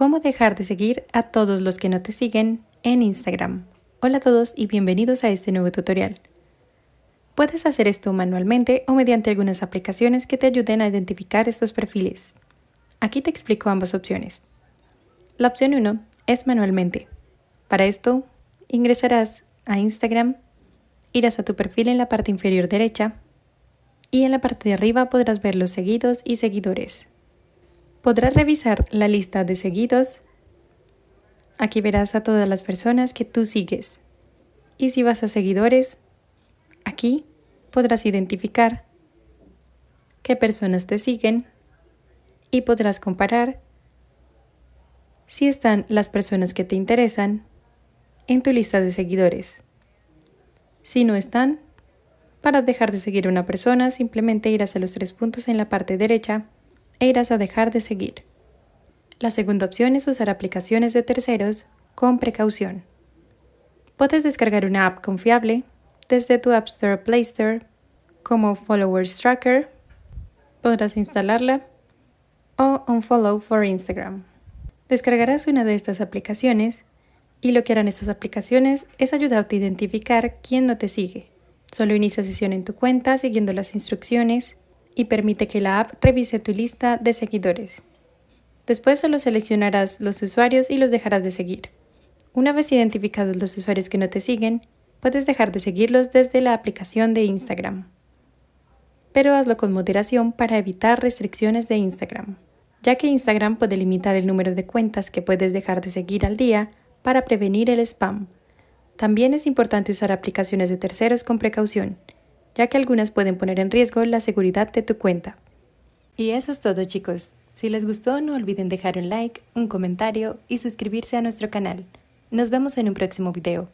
cómo dejar de seguir a todos los que no te siguen en Instagram. Hola a todos y bienvenidos a este nuevo tutorial. Puedes hacer esto manualmente o mediante algunas aplicaciones que te ayuden a identificar estos perfiles. Aquí te explico ambas opciones. La opción 1 es manualmente. Para esto, ingresarás a Instagram, irás a tu perfil en la parte inferior derecha y en la parte de arriba podrás ver los seguidos y seguidores. Podrás revisar la lista de seguidos. Aquí verás a todas las personas que tú sigues. Y si vas a seguidores, aquí podrás identificar qué personas te siguen y podrás comparar si están las personas que te interesan en tu lista de seguidores. Si no están, para dejar de seguir a una persona, simplemente irás a los tres puntos en la parte derecha e irás a dejar de seguir. La segunda opción es usar aplicaciones de terceros con precaución. Puedes descargar una app confiable desde tu App Store o Play Store como Followers Tracker, podrás instalarla o Unfollow for Instagram. Descargarás una de estas aplicaciones y lo que harán estas aplicaciones es ayudarte a identificar quién no te sigue. Solo inicia sesión en tu cuenta siguiendo las instrucciones y permite que la app revise tu lista de seguidores. Después solo seleccionarás los usuarios y los dejarás de seguir. Una vez identificados los usuarios que no te siguen, puedes dejar de seguirlos desde la aplicación de Instagram. Pero hazlo con moderación para evitar restricciones de Instagram, ya que Instagram puede limitar el número de cuentas que puedes dejar de seguir al día para prevenir el spam. También es importante usar aplicaciones de terceros con precaución, ya que algunas pueden poner en riesgo la seguridad de tu cuenta. Y eso es todo chicos. Si les gustó no olviden dejar un like, un comentario y suscribirse a nuestro canal. Nos vemos en un próximo video.